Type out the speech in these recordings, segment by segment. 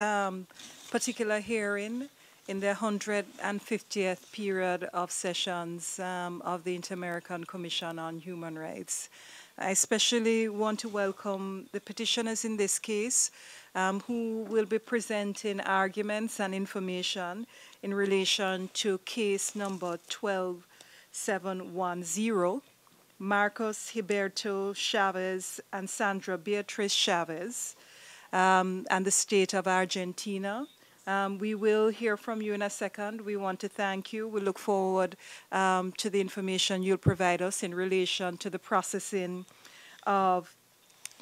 um, particular hearing in the 150th period of sessions um, of the Inter-American Commission on Human Rights. I especially want to welcome the petitioners in this case um, who will be presenting arguments and information in relation to case number 12710, Marcos Hiberto Chavez and Sandra Beatriz Chavez, um, and the state of Argentina. Um, we will hear from you in a second. We want to thank you. We look forward um, to the information you'll provide us in relation to the processing of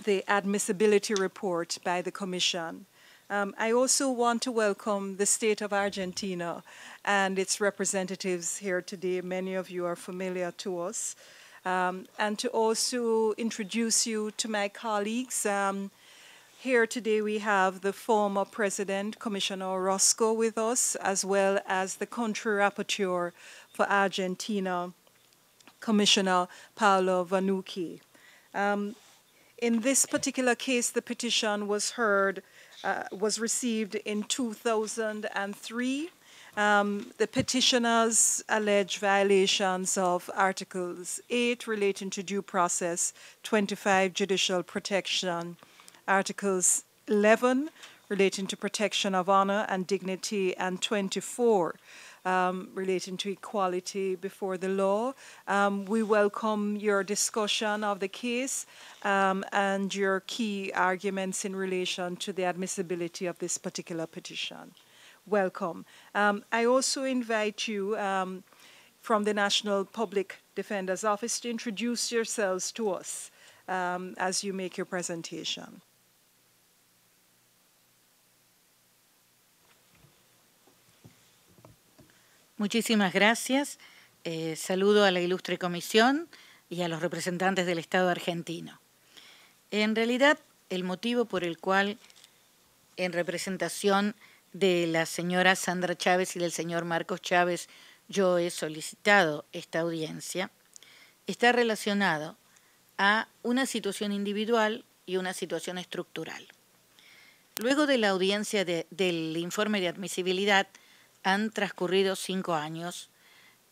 the admissibility report by the Commission. Um, I also want to welcome the state of Argentina and its representatives here today. Many of you are familiar to us. Um, and to also introduce you to my colleagues. Um, here today we have the former President, Commissioner Rosco with us, as well as the country rapporteur for Argentina, Commissioner Paolo Vanucci. Um, in this particular case, the petition was heard, uh, was received in 2003. Um, the petitioners allege violations of Articles 8 relating to due process, 25 judicial protection, Articles 11 relating to protection of honor and dignity, and 24 um, relating to equality before the law. Um, we welcome your discussion of the case um, and your key arguments in relation to the admissibility of this particular petition. Welcome. Um, I also invite you um, from the National Public Defender's Office to introduce yourselves to us um, as you make your presentation. Muchísimas gracias. Eh, saludo a la ilustre comisión y a los representantes del Estado argentino. En realidad, el motivo por el cual, en representación de la señora Sandra Chávez y del señor Marcos Chávez, yo he solicitado esta audiencia, está relacionado a una situación individual y una situación estructural. Luego de la audiencia del informe de admisibilidad, han transcurrido cinco años.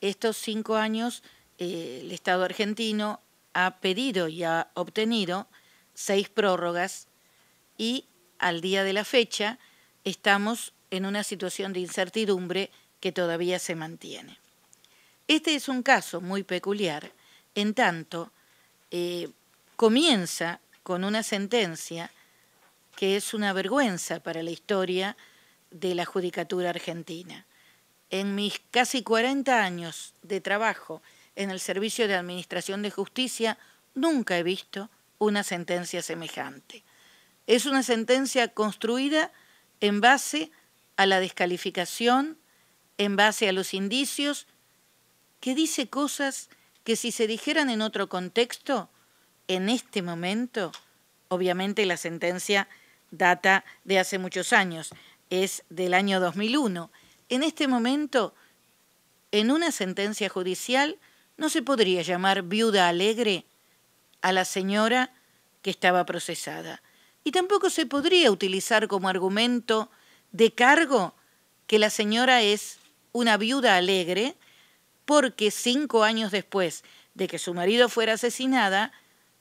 Estos cinco años eh, el Estado argentino ha pedido y ha obtenido seis prórrogas y al día de la fecha estamos en una situación de incertidumbre que todavía se mantiene. Este es un caso muy peculiar, en tanto eh, comienza con una sentencia que es una vergüenza para la historia de la Judicatura Argentina. En mis casi 40 años de trabajo en el Servicio de Administración de Justicia, nunca he visto una sentencia semejante. Es una sentencia construida en base a la descalificación, en base a los indicios, que dice cosas que si se dijeran en otro contexto, en este momento, obviamente la sentencia data de hace muchos años, es del año 2001. En este momento, en una sentencia judicial, no se podría llamar viuda alegre a la señora que estaba procesada. Y tampoco se podría utilizar como argumento de cargo que la señora es una viuda alegre porque cinco años después de que su marido fuera asesinada,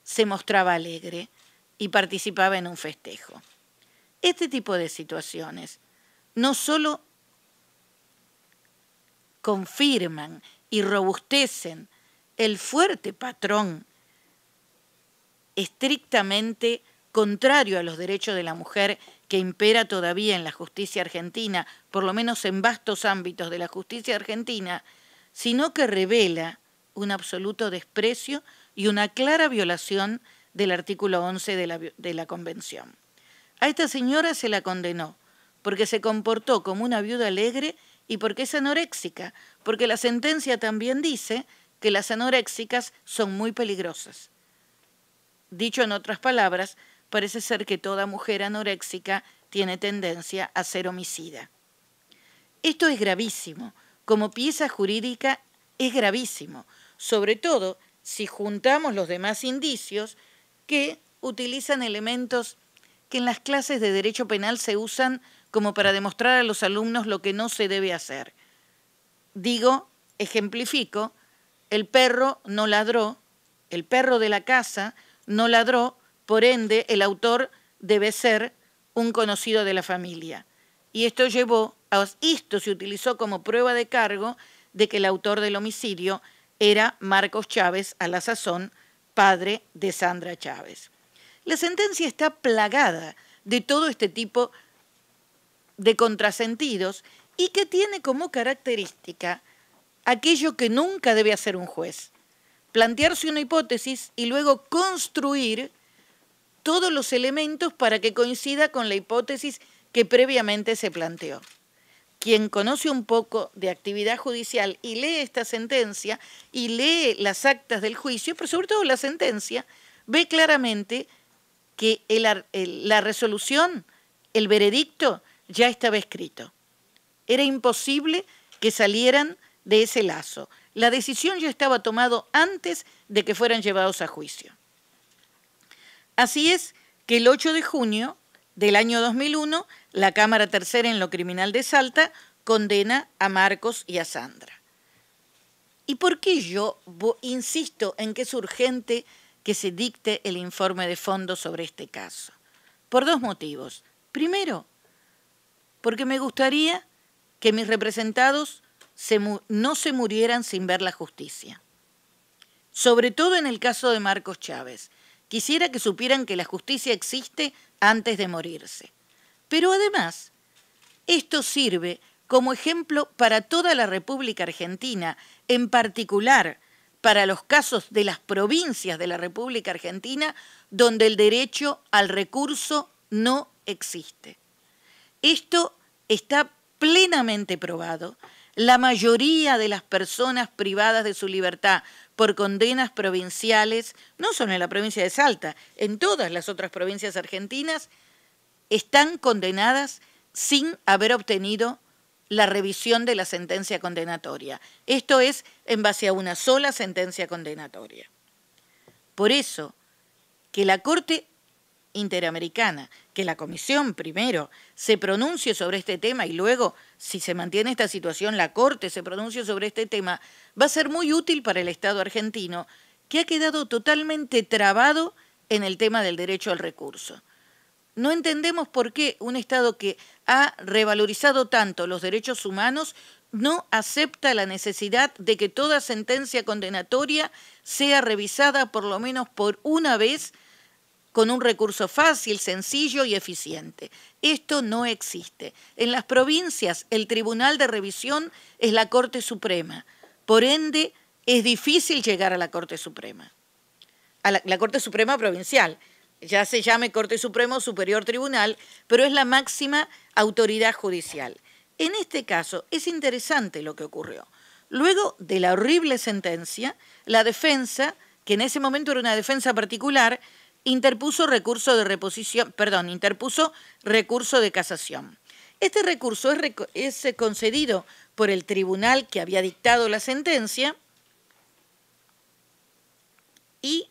se mostraba alegre y participaba en un festejo este tipo de situaciones no solo confirman y robustecen el fuerte patrón estrictamente contrario a los derechos de la mujer que impera todavía en la justicia argentina, por lo menos en vastos ámbitos de la justicia argentina, sino que revela un absoluto desprecio y una clara violación del artículo 11 de la, de la Convención. A esta señora se la condenó, porque se comportó como una viuda alegre y porque es anoréxica, porque la sentencia también dice que las anoréxicas son muy peligrosas. Dicho en otras palabras, parece ser que toda mujer anoréxica tiene tendencia a ser homicida. Esto es gravísimo, como pieza jurídica es gravísimo, sobre todo si juntamos los demás indicios que utilizan elementos que en las clases de derecho penal se usan como para demostrar a los alumnos lo que no se debe hacer. Digo, ejemplifico, el perro no ladró, el perro de la casa no ladró, por ende el autor debe ser un conocido de la familia. Y esto llevó a esto se utilizó como prueba de cargo de que el autor del homicidio era Marcos Chávez, a la sazón, padre de Sandra Chávez. La sentencia está plagada de todo este tipo de contrasentidos y que tiene como característica aquello que nunca debe hacer un juez, plantearse una hipótesis y luego construir todos los elementos para que coincida con la hipótesis que previamente se planteó. Quien conoce un poco de actividad judicial y lee esta sentencia y lee las actas del juicio, pero sobre todo la sentencia, ve claramente que la resolución, el veredicto, ya estaba escrito. Era imposible que salieran de ese lazo. La decisión ya estaba tomada antes de que fueran llevados a juicio. Así es que el 8 de junio del año 2001, la Cámara Tercera en lo Criminal de Salta condena a Marcos y a Sandra. ¿Y por qué yo insisto en que es urgente que se dicte el informe de fondo sobre este caso. Por dos motivos. Primero, porque me gustaría que mis representados no se murieran sin ver la justicia. Sobre todo en el caso de Marcos Chávez. Quisiera que supieran que la justicia existe antes de morirse. Pero además, esto sirve como ejemplo para toda la República Argentina, en particular para los casos de las provincias de la República Argentina donde el derecho al recurso no existe. Esto está plenamente probado. La mayoría de las personas privadas de su libertad por condenas provinciales, no solo en la provincia de Salta, en todas las otras provincias argentinas, están condenadas sin haber obtenido la revisión de la sentencia condenatoria. Esto es en base a una sola sentencia condenatoria. Por eso, que la Corte Interamericana, que la Comisión primero se pronuncie sobre este tema y luego, si se mantiene esta situación, la Corte se pronuncie sobre este tema, va a ser muy útil para el Estado argentino, que ha quedado totalmente trabado en el tema del derecho al recurso. No entendemos por qué un Estado que ha revalorizado tanto los derechos humanos no acepta la necesidad de que toda sentencia condenatoria sea revisada por lo menos por una vez con un recurso fácil, sencillo y eficiente. Esto no existe. En las provincias el Tribunal de Revisión es la Corte Suprema. Por ende, es difícil llegar a la Corte Suprema, a la, la Corte Suprema Provincial ya se llame Corte Supremo Superior Tribunal, pero es la máxima autoridad judicial. En este caso es interesante lo que ocurrió. Luego de la horrible sentencia, la defensa, que en ese momento era una defensa particular, interpuso recurso de reposición, perdón, interpuso recurso de casación. Este recurso es eh, concedido por el tribunal que había dictado la sentencia y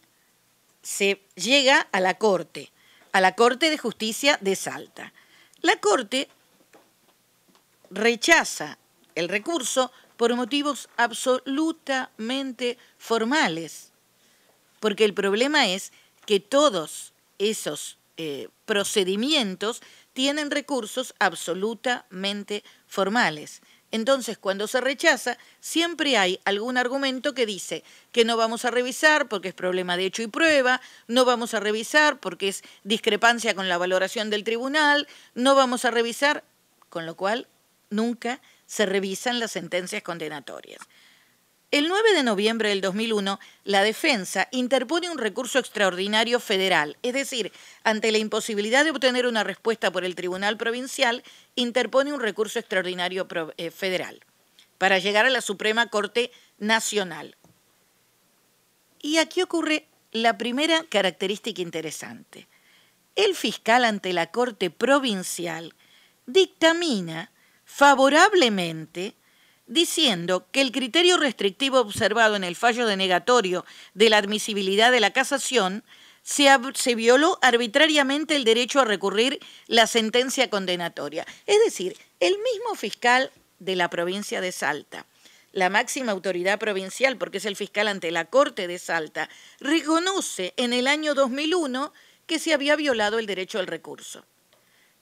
se llega a la Corte, a la Corte de Justicia de Salta. La Corte rechaza el recurso por motivos absolutamente formales, porque el problema es que todos esos eh, procedimientos tienen recursos absolutamente formales. Entonces, cuando se rechaza, siempre hay algún argumento que dice que no vamos a revisar porque es problema de hecho y prueba, no vamos a revisar porque es discrepancia con la valoración del tribunal, no vamos a revisar, con lo cual nunca se revisan las sentencias condenatorias. El 9 de noviembre del 2001, la defensa interpone un recurso extraordinario federal, es decir, ante la imposibilidad de obtener una respuesta por el Tribunal Provincial, interpone un recurso extraordinario eh, federal para llegar a la Suprema Corte Nacional. Y aquí ocurre la primera característica interesante. El fiscal ante la Corte Provincial dictamina favorablemente diciendo que el criterio restrictivo observado en el fallo denegatorio de la admisibilidad de la casación se, violó arbitrariamente el derecho a recurrir la sentencia condenatoria. Es decir, el mismo fiscal de la provincia de Salta, la máxima autoridad provincial, porque es el fiscal ante la Corte de Salta, reconoce en el año 2001 que se había violado el derecho al recurso.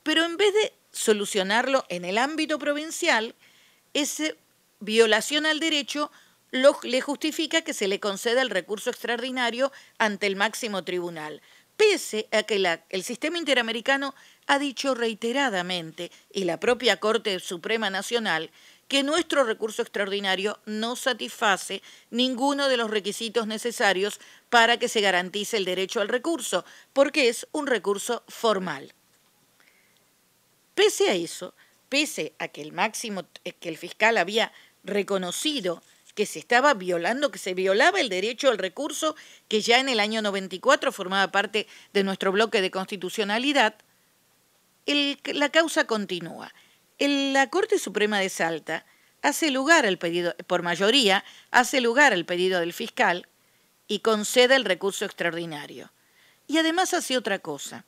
Pero en vez de solucionarlo en el ámbito provincial, ese violación al derecho, le justifica que se le conceda el recurso extraordinario ante el máximo tribunal, pese a que el sistema interamericano ha dicho reiteradamente, y la propia Corte Suprema Nacional, que nuestro recurso extraordinario no satisface ninguno de los requisitos necesarios para que se garantice el derecho al recurso, porque es un recurso formal. Pese a eso, pese a que el máximo que el fiscal había reconocido que se estaba violando, que se violaba el derecho al recurso que ya en el año 94 formaba parte de nuestro bloque de constitucionalidad, la causa continúa. la Corte Suprema de Salta hace lugar al pedido, por mayoría, hace lugar al pedido del fiscal y concede el recurso extraordinario. Y además hace otra cosa.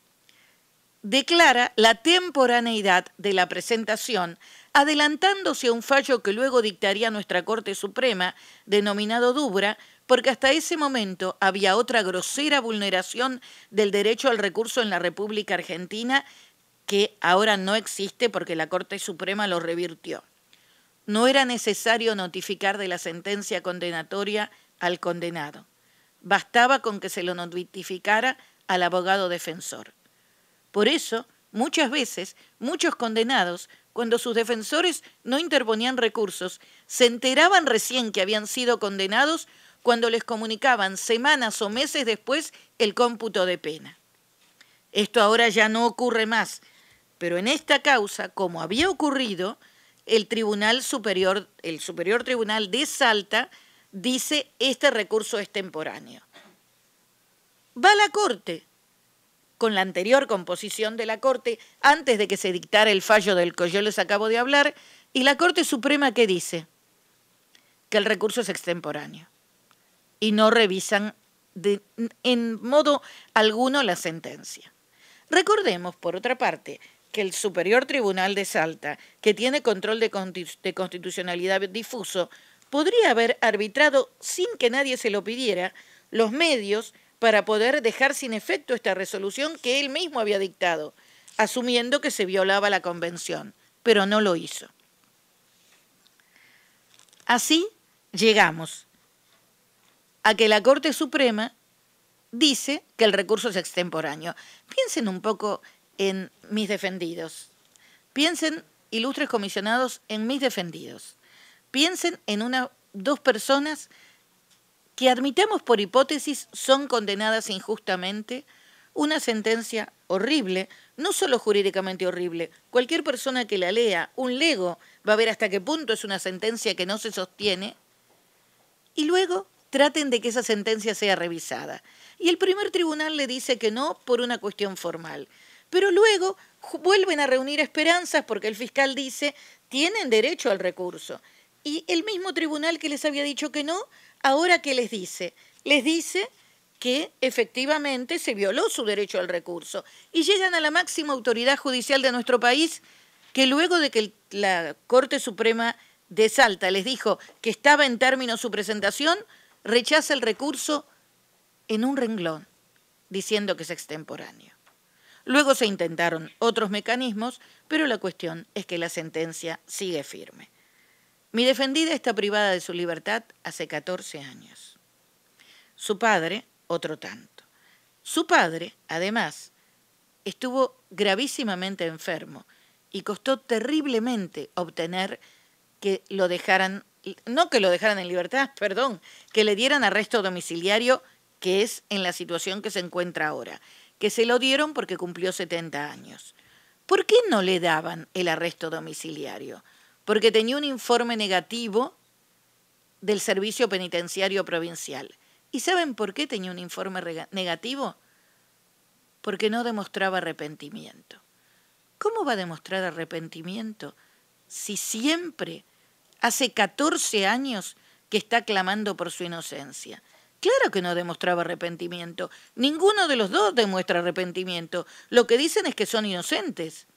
Declara la temporaneidad de la presentación adelantándose a un fallo que luego dictaría nuestra Corte Suprema, denominado Dubra, porque hasta ese momento había otra grosera vulneración del derecho al recurso en la República Argentina que ahora no existe porque la Corte Suprema lo revirtió. No era necesario notificar de la sentencia condenatoria al condenado. Bastaba con que se lo notificara al abogado defensor. Por eso, muchas veces, muchos condenados cuando sus defensores no interponían recursos, se enteraban recién que habían sido condenados cuando les comunicaban semanas o meses después el cómputo de pena. Esto ahora ya no ocurre más, pero en esta causa, como había ocurrido, el Tribunal Superior, el Superior Tribunal de Salta, dice este recurso es temporáneo. Va a la Corte con la anterior composición de la Corte, antes de que se dictara el fallo del que yo les acabo de hablar, y la Corte Suprema que dice que el recurso es extemporáneo y no revisan en modo alguno la sentencia. Recordemos, por otra parte, que el Superior Tribunal de Salta, que tiene control de constitucionalidad difuso, podría haber arbitrado sin que nadie se lo pidiera los medios para poder dejar sin efecto esta resolución que él mismo había dictado, asumiendo que se violaba la convención, pero no lo hizo. Así llegamos a que la Corte Suprema dice que el recurso es extemporáneo. Piensen un poco en mis defendidos. Piensen, ilustres comisionados, en mis defendidos. Piensen en unas dos personas que admitamos por hipótesis son condenadas injustamente, una sentencia horrible, no solo jurídicamente horrible, cualquier persona que la lea, un lego, va a ver hasta qué punto es una sentencia que no se sostiene, y luego traten de que esa sentencia sea revisada. Y el primer tribunal le dice que no por una cuestión formal. Pero luego vuelven a reunir esperanzas porque el fiscal dice, tienen derecho al recurso. Y el mismo tribunal que les había dicho que no, Ahora, ¿qué les dice? Les dice que efectivamente se violó su derecho al recurso y llegan a la máxima autoridad judicial de nuestro país que luego de que la Corte Suprema de Salta les dijo que estaba en término su presentación, rechaza el recurso en un renglón, diciendo que es extemporáneo. Luego se intentaron otros mecanismos, pero la cuestión es que la sentencia sigue firme. Mi defendida está privada de su libertad hace 14 años. Su padre, otro tanto. Su padre, además, estuvo gravísimamente enfermo y costó terriblemente obtener que lo dejaran, no que lo dejaran en libertad, perdón, que le dieran arresto domiciliario, que es en la situación que se encuentra ahora, que se lo dieron porque cumplió 70 años. ¿Por qué no le daban el arresto domiciliario? porque tenía un informe negativo del Servicio Penitenciario Provincial. ¿Y saben por qué tenía un informe negativo? Porque no demostraba arrepentimiento. ¿Cómo va a demostrar arrepentimiento si siempre, hace 14 años, que está clamando por su inocencia? Claro que no demostraba arrepentimiento. Ninguno de los dos demuestra arrepentimiento. Lo que dicen es que son inocentes.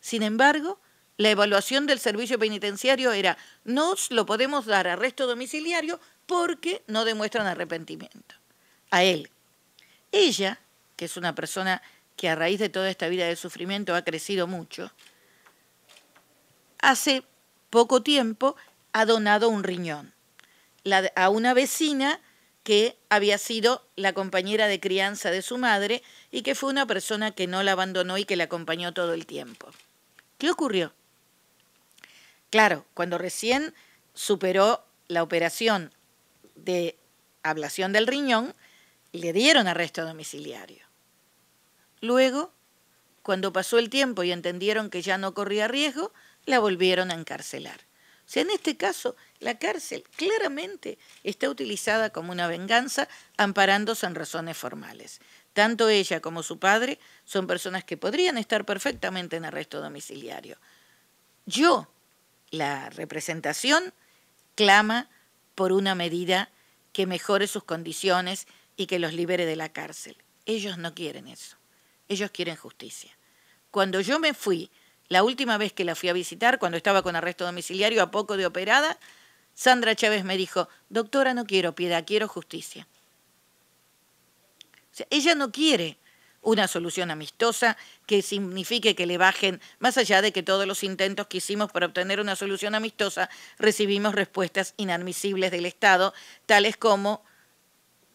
Sin embargo, la evaluación del servicio penitenciario era, nos lo podemos dar arresto domiciliario porque no demuestran arrepentimiento. A él. Ella, que es una persona que a raíz de toda esta vida de sufrimiento ha crecido mucho, hace poco tiempo ha donado un riñón a una vecina que había sido la compañera de crianza de su madre y que fue una persona que no la abandonó y que la acompañó todo el tiempo. ¿Qué ocurrió? Claro, cuando recién superó la operación de ablación del riñón, le dieron arresto domiciliario. Luego, cuando pasó el tiempo y entendieron que ya no corría riesgo, la volvieron a encarcelar. O sea, en este caso, la cárcel claramente está utilizada como una venganza amparándose en razones formales. Tanto ella como su padre son personas que podrían estar perfectamente en arresto domiciliario. Yo, la representación clama por una medida que mejore sus condiciones y que los libere de la cárcel. Ellos no quieren eso. Ellos quieren justicia. Cuando yo me fui, la última vez que la fui a visitar, cuando estaba con arresto domiciliario a poco de operada, Sandra Chávez me dijo, doctora, no quiero piedad, quiero justicia. O sea, ella no quiere una solución amistosa que signifique que le bajen, más allá de que todos los intentos que hicimos para obtener una solución amistosa, recibimos respuestas inadmisibles del Estado, tales como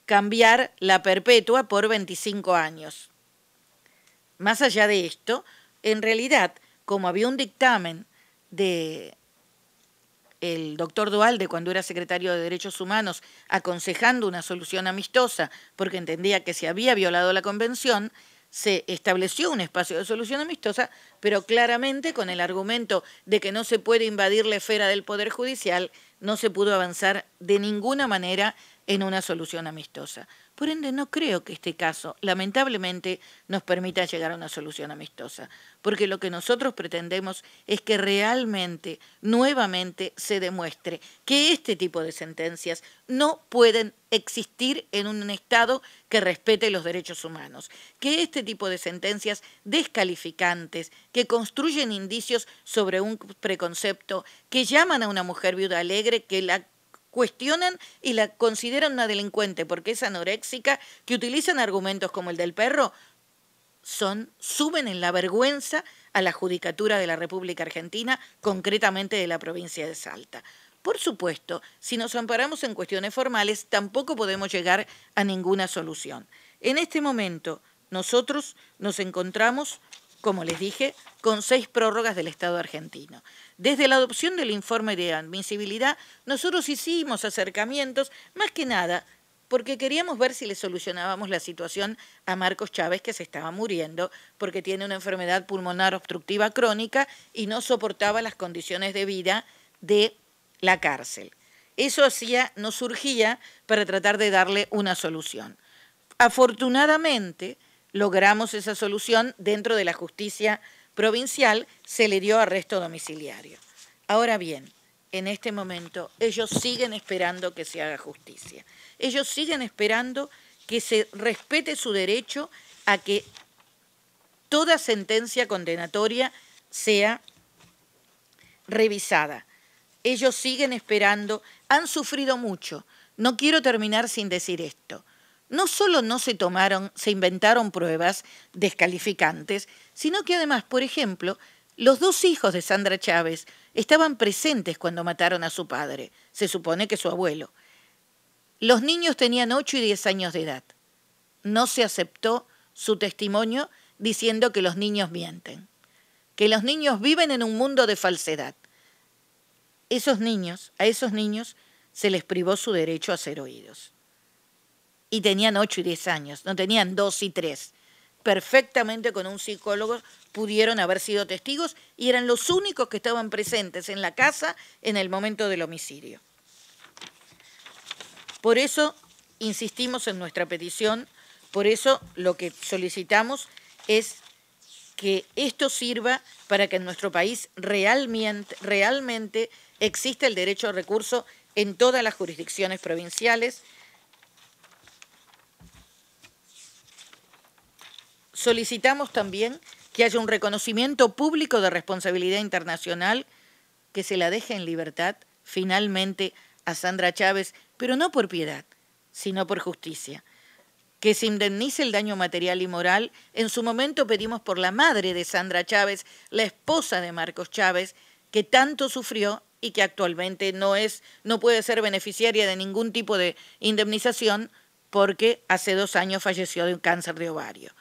cambiar la perpetua por 25 años. Más allá de esto, en realidad, como había un dictamen de el doctor Dualde cuando era secretario de Derechos Humanos aconsejando una solución amistosa porque entendía que se había violado la convención, se estableció un espacio de solución amistosa, pero claramente con el argumento de que no se puede invadir la esfera del Poder Judicial, no se pudo avanzar de ninguna manera en una solución amistosa. Por ende, no creo que este caso, lamentablemente, nos permita llegar a una solución amistosa, porque lo que nosotros pretendemos es que realmente, nuevamente, se demuestre que este tipo de sentencias no pueden existir en un Estado que respete los derechos humanos, que este tipo de sentencias descalificantes, que construyen indicios sobre un preconcepto, que llaman a una mujer viuda alegre, que la cuestionan y la consideran una delincuente porque es anoréxica, que utilizan argumentos como el del perro, son, suben en la vergüenza a la judicatura de la República Argentina, concretamente de la provincia de Salta. Por supuesto, si nos amparamos en cuestiones formales, tampoco podemos llegar a ninguna solución. En este momento, nosotros nos encontramos como les dije, con seis prórrogas del Estado argentino. Desde la adopción del informe de admisibilidad, nosotros hicimos acercamientos, más que nada, porque queríamos ver si le solucionábamos la situación a Marcos Chávez, que se estaba muriendo, porque tiene una enfermedad pulmonar obstructiva crónica y no soportaba las condiciones de vida de la cárcel. Eso hacía, nos surgía para tratar de darle una solución. Afortunadamente, logramos esa solución dentro de la justicia provincial, se le dio arresto domiciliario. Ahora bien, en este momento ellos siguen esperando que se haga justicia. Ellos siguen esperando que se respete su derecho a que toda sentencia condenatoria sea revisada. Ellos siguen esperando, han sufrido mucho. No quiero terminar sin decir esto no solo no se tomaron, se inventaron pruebas descalificantes, sino que además, por ejemplo, los dos hijos de Sandra Chávez estaban presentes cuando mataron a su padre, se supone que su abuelo. Los niños tenían 8 y 10 años de edad. No se aceptó su testimonio diciendo que los niños mienten, que los niños viven en un mundo de falsedad. Esos niños, a esos niños se les privó su derecho a ser oídos y tenían 8 y 10 años, no tenían 2 y 3. Perfectamente con un psicólogo pudieron haber sido testigos y eran los únicos que estaban presentes en la casa en el momento del homicidio. Por eso insistimos en nuestra petición, por eso lo que solicitamos es que esto sirva para que en nuestro país realmente, realmente exista el derecho a recurso en todas las jurisdicciones provinciales Solicitamos también que haya un reconocimiento público de responsabilidad internacional, que se la deje en libertad finalmente a Sandra Chávez, pero no por piedad, sino por justicia. Que se indemnice el daño material y moral. En su momento pedimos por la madre de Sandra Chávez, la esposa de Marcos Chávez, que tanto sufrió y que actualmente no es, no puede ser beneficiaria de ningún tipo de indemnización porque hace dos años falleció de un cáncer de ovario.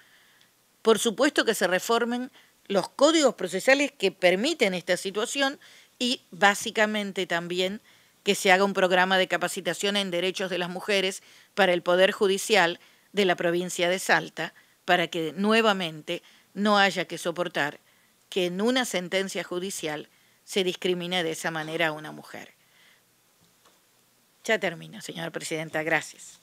Por supuesto que se reformen los códigos procesales que permiten esta situación y básicamente también que se haga un programa de capacitación en derechos de las mujeres para el Poder Judicial de la provincia de Salta, para que nuevamente no haya que soportar que en una sentencia judicial se discrimine de esa manera a una mujer. Ya termino, señora presidenta. Gracias.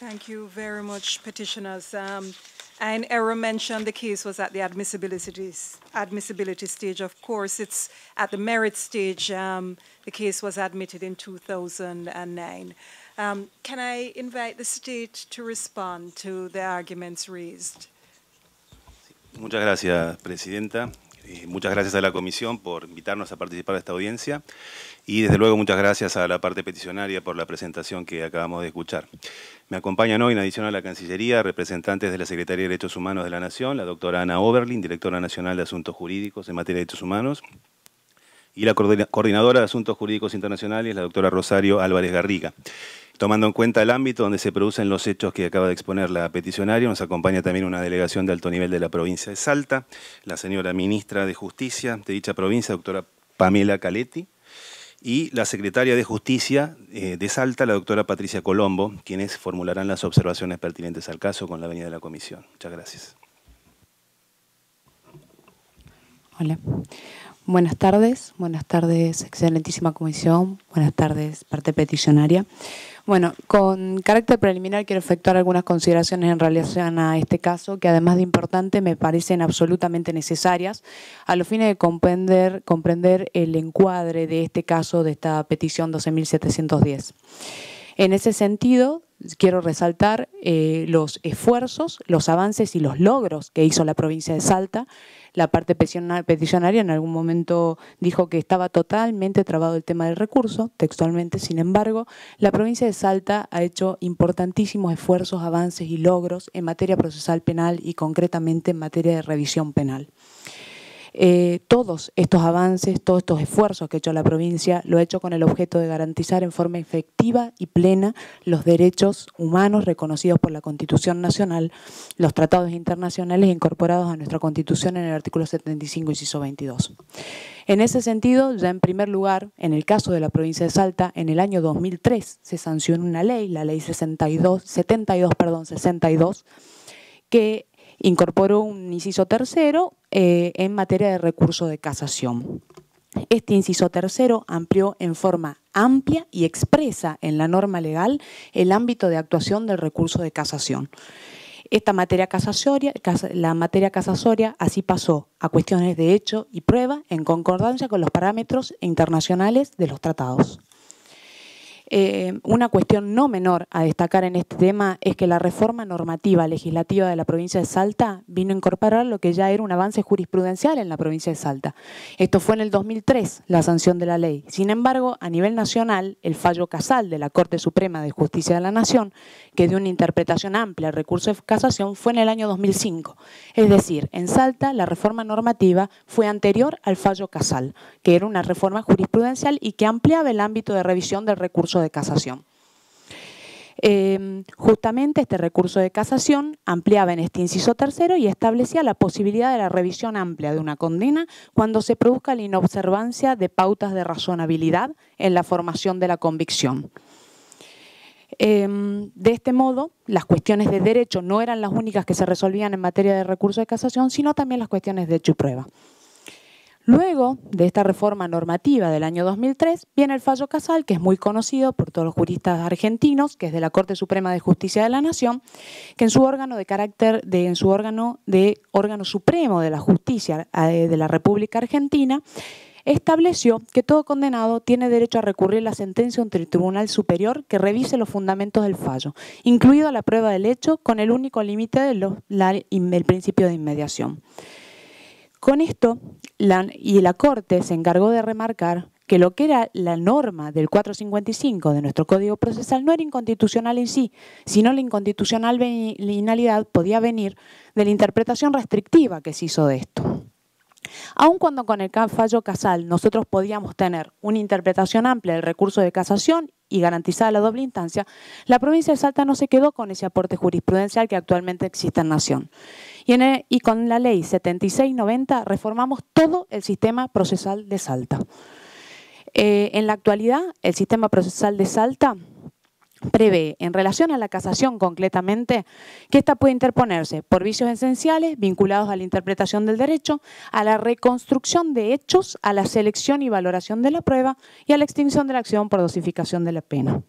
Thank you very much, petitioners. Um, and error mentioned the case was at the admissibility, admissibility stage. Of course, it's at the merit stage. Um, the case was admitted in 2009. Um, can I invite the state to respond to the arguments raised? Muchas gracias, Presidenta. Eh, muchas gracias a la comisión por invitarnos a participar de esta audiencia y desde luego muchas gracias a la parte peticionaria por la presentación que acabamos de escuchar. Me acompañan hoy en adición a la Cancillería representantes de la Secretaría de Derechos Humanos de la Nación, la doctora Ana Oberlin, directora nacional de Asuntos Jurídicos en materia de Derechos Humanos, y la coordinadora de Asuntos Jurídicos Internacionales, la doctora Rosario Álvarez Garriga. Tomando en cuenta el ámbito donde se producen los hechos que acaba de exponer la peticionaria, nos acompaña también una delegación de alto nivel de la provincia de Salta, la señora ministra de Justicia de dicha provincia, doctora Pamela Caletti, y la secretaria de Justicia eh, de Salta, la doctora Patricia Colombo, quienes formularán las observaciones pertinentes al caso con la venida de la comisión. Muchas gracias. Hola. Buenas tardes, buenas tardes, excelentísima comisión, buenas tardes, parte peticionaria. Bueno, con carácter preliminar quiero efectuar algunas consideraciones en relación a este caso que además de importante me parecen absolutamente necesarias a los fines de comprender, el encuadre de este caso, de esta petición 12.710. En ese sentido, quiero resaltar eh, los esfuerzos, los avances y los logros que hizo la provincia de Salta la parte peticionaria en algún momento dijo que estaba totalmente trabado el tema del recurso, textualmente, sin embargo, la provincia de Salta ha hecho importantísimos esfuerzos, avances y logros en materia procesal penal y concretamente en materia de revisión penal. Eh, todos estos avances, todos estos esfuerzos que ha hecho la provincia, lo ha hecho con el objeto de garantizar en forma efectiva y plena los derechos humanos reconocidos por la Constitución Nacional, los tratados internacionales incorporados a nuestra Constitución en el artículo 75, inciso 22. En ese sentido, ya en primer lugar, en el caso de la provincia de Salta, en el año 2003 se sancionó una ley, la ley 62, 72, perdón, 62, que incorporó un inciso tercero eh, en materia de recurso de casación. Este inciso tercero amplió en forma amplia y expresa en la norma legal el ámbito de actuación del recurso de casación. Esta materia la materia casatoria así pasó a cuestiones de hecho y prueba en concordancia con los parámetros internacionales de los tratados. Eh, una cuestión no menor a destacar en este tema es que la reforma normativa legislativa de la provincia de Salta vino a incorporar lo que ya era un avance jurisprudencial en la provincia de Salta. Esto fue en el 2003 la sanción de la ley. Sin embargo, a nivel nacional, el fallo Casal de la Corte Suprema de Justicia de la Nación, que dio una interpretación amplia al recurso de casación, fue en el año 2005. Es decir, en Salta la reforma normativa fue anterior al fallo Casal, que era una reforma jurisprudencial y que ampliaba el ámbito de revisión del recurso de casación. Em, justamente este recurso de casación ampliaba en este inciso tercero y establecía la posibilidad de la revisión amplia de una condena cuando se produzca la inobservancia de pautas de razonabilidad en la formación de la convicción. Em, de este modo, las cuestiones de derecho no eran las únicas que se resolvían en materia de recurso de casación, sino también las cuestiones de hecho y prueba. Luego de esta reforma normativa del año 2003, viene el fallo Casal, que es muy conocido por todos los juristas argentinos, que es de la Corte Suprema de Justicia de la Nación, que en su órgano de carácter de en su órgano de órgano supremo de la justicia eh, de la República Argentina estableció que todo condenado tiene derecho a recurrir la sentencia ante el Tribunal Superior que revise los fundamentos del fallo, incluida la prueba del hecho, con el único límite del principio de inmediación. Con esto, y la Corte se encargó de remarcar que lo que era la norma del 455 de nuestro Código Procesal no era inconstitucional en sí, sino la inconstitucionalidad podía venir de la interpretación restrictiva que se hizo de esto. Aun cuando con el fallo Casal nosotros podíamos tener una interpretación amplia del recurso de casación y garantizada la doble instancia, la provincia de Salta no se quedó con ese aporte jurisprudencial que actualmente existe en Nación. Y, con la ley 7690 reformamos todo el sistema procesal de Salta. Eh, en la actualidad, el sistema procesal de Salta prevé, en relación a la casación concretamente, que ésta puede interponerse por vicios esenciales vinculados a la interpretación del derecho, a la reconstrucción de hechos, a la selección y valoración de la prueba y a la extinción de la acción por dosificación de la pena.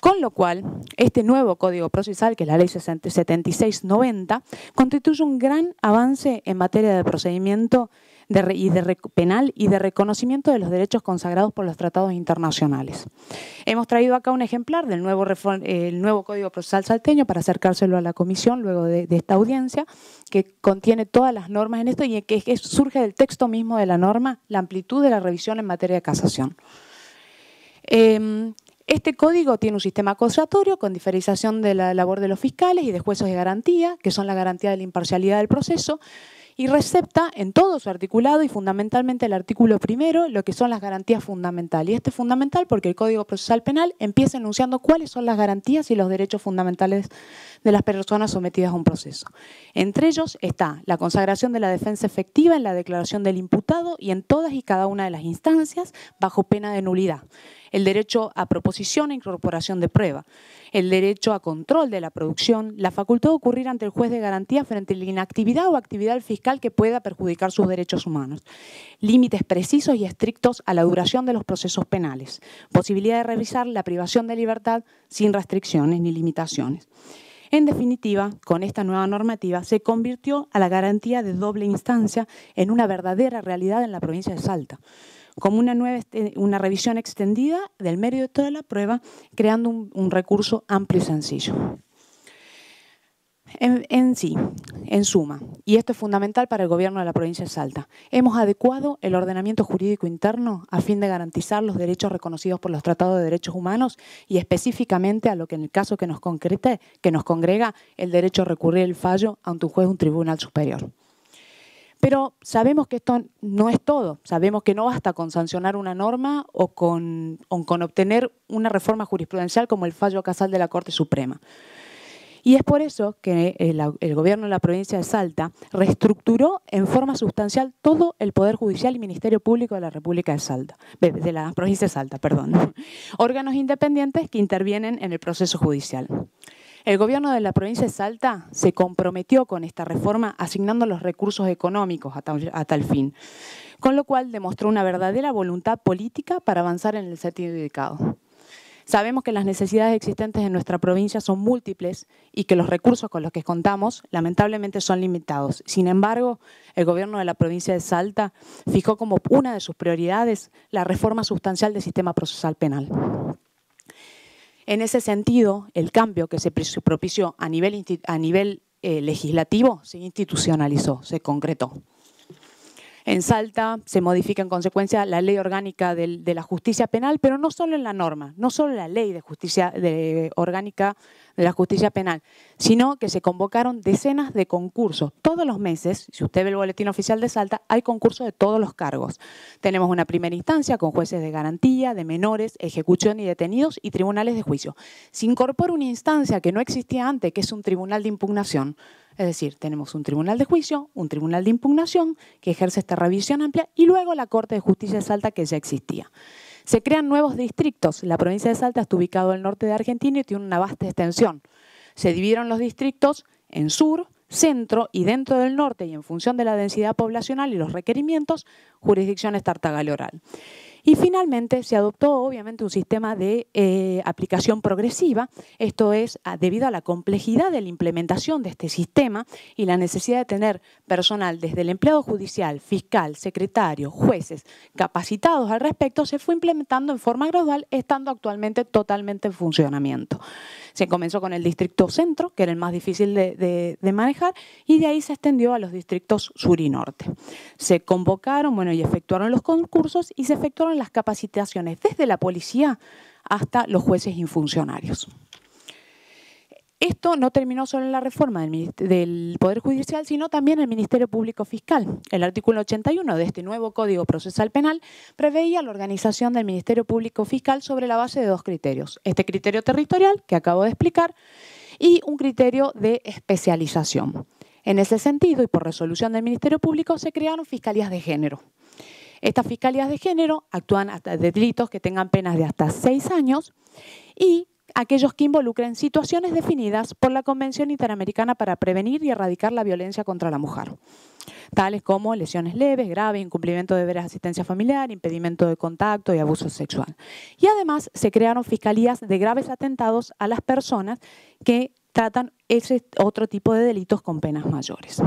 Con lo cual, este nuevo Código Procesal, que es la Ley 7690, constituye un gran avance en materia de procedimiento y de, penal y de reconocimiento de los derechos consagrados por los tratados internacionales. Hemos traído acá un ejemplar del nuevo, el nuevo Código Procesal Salteño para acercárselo a la comisión luego de, esta audiencia, que contiene todas las normas en esto y que, surge del texto mismo de la norma la amplitud de la revisión en materia de casación. Em, este código tiene un sistema acusatorio con diferenciación de la labor de los fiscales y de jueces de garantía, que son la garantía de la imparcialidad del proceso, y recepta en todo su articulado y fundamentalmente el artículo primero lo que son las garantías fundamentales. Y este es fundamental porque el Código Procesal Penal empieza enunciando cuáles son las garantías y los derechos fundamentales de las personas sometidas a un proceso. Entre ellos está la consagración de la defensa efectiva en la declaración del imputado y en todas y cada una de las instancias bajo pena de nulidad el derecho a proposición e incorporación de prueba, el derecho a control de la producción, la facultad de ocurrir ante el juez de garantía frente a la inactividad o actividad fiscal que pueda perjudicar sus derechos humanos, límites precisos y estrictos a la duración de los procesos penales, posibilidad de revisar la privación de libertad sin restricciones ni limitaciones. En definitiva, con esta nueva normativa se convirtió a la garantía de doble instancia en una verdadera realidad en la provincia de Salta como una, nueva, este, una revisión extendida del medio de toda la prueba, creando un, recurso amplio y sencillo. En, sí, en suma, y esto es fundamental para el gobierno de la provincia de Salta, hemos adecuado el ordenamiento jurídico interno a fin de garantizar los derechos reconocidos por los tratados de derechos humanos y específicamente a lo que en el caso que nos concrete, que nos congrega, el derecho a recurrir el fallo ante un juez o un tribunal superior. Pero sabemos que esto no es todo, sabemos que no basta con sancionar una norma o con, obtener una reforma jurisprudencial como el fallo Casal de la Corte Suprema. Y es por eso que el, eh, el, gobierno de la provincia de Salta reestructuró en forma sustancial todo el Poder Judicial y Ministerio Público de la República de Salta, de la provincia de Salta, perdón, órganos independientes que intervienen en el proceso judicial. El gobierno de la provincia de Salta se comprometió con esta reforma asignando los recursos económicos a tal, fin, con lo cual demostró una verdadera voluntad política para avanzar en el sentido dedicado. Sabemos que las necesidades existentes en nuestra provincia son múltiples y que los recursos con los que contamos lamentablemente son limitados. Sin embargo, el gobierno de la provincia de Salta fijó como una de sus prioridades la reforma sustancial del sistema procesal penal. En ese sentido, el cambio que se propició a nivel, a nivel eh, legislativo se institucionalizó, se concretó. En Salta se modifica en consecuencia la ley orgánica de la justicia penal, pero no solo en la norma, no solo la ley de justicia orgánica de la justicia penal, sino que se convocaron decenas de concursos. Todos los meses, si usted ve el boletín oficial de Salta, hay concursos de todos los cargos. Tenemos una primera instancia con jueces de garantía, de menores, ejecución y detenidos y tribunales de juicio. Se incorpora una instancia que no existía antes, que es un tribunal de impugnación. Es decir, tenemos un tribunal de juicio, un tribunal de impugnación que ejerce esta revisión amplia y luego la Corte de Justicia de Salta que ya existía. Se crean nuevos distritos. La provincia de Salta está ubicada al norte de Argentina y tiene una vasta extensión. Se dividieron los distritos en sur, centro y dentro del norte y en función de la densidad poblacional y los requerimientos, jurisdicción estartagal oral. Y finalmente se adoptó obviamente un sistema de eh, aplicación progresiva, esto es debido a la complejidad de la implementación de este sistema y la necesidad de tener personal desde el empleado judicial, fiscal, secretario, jueces capacitados al respecto, se fue implementando en forma gradual, estando actualmente totalmente en funcionamiento. Se comenzó con el distrito centro, que era el más difícil de, manejar, y de ahí se extendió a los distritos sur y norte. Se convocaron, bueno, y efectuaron los concursos y se efectuaron las capacitaciones desde la policía hasta los jueces y funcionarios. Esto no terminó solo en la reforma del, Poder Judicial, sino también en el Ministerio Público Fiscal. El artículo 81 de este nuevo Código Procesal Penal preveía la organización del Ministerio Público Fiscal sobre la base de dos criterios. Este criterio territorial, que acabo de explicar, y un criterio de especialización. En ese sentido, y por resolución del Ministerio Público, se crearon fiscalías de género. Estas fiscalías de género actúan hasta delitos que tengan penas de hasta seis años y aquellos que involucren situaciones definidas por la Convención Interamericana para prevenir y erradicar la violencia contra la mujer, tales como lesiones leves, graves, incumplimiento de deberes de asistencia familiar, impedimento de contacto y abuso sexual. Y además se crearon fiscalías de graves atentados a las personas que tratan ese otro tipo de delitos con penas mayores.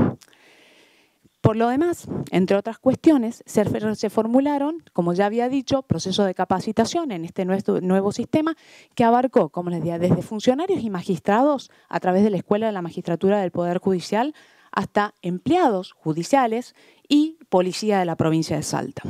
Por lo demás, entre otras cuestiones, se, formularon, como ya había dicho, procesos de capacitación en este nuevo sistema que abarcó, como les decía, desde funcionarios y magistrados a través de la Escuela de la Magistratura del Poder Judicial hasta empleados judiciales y policía de la provincia de Salta.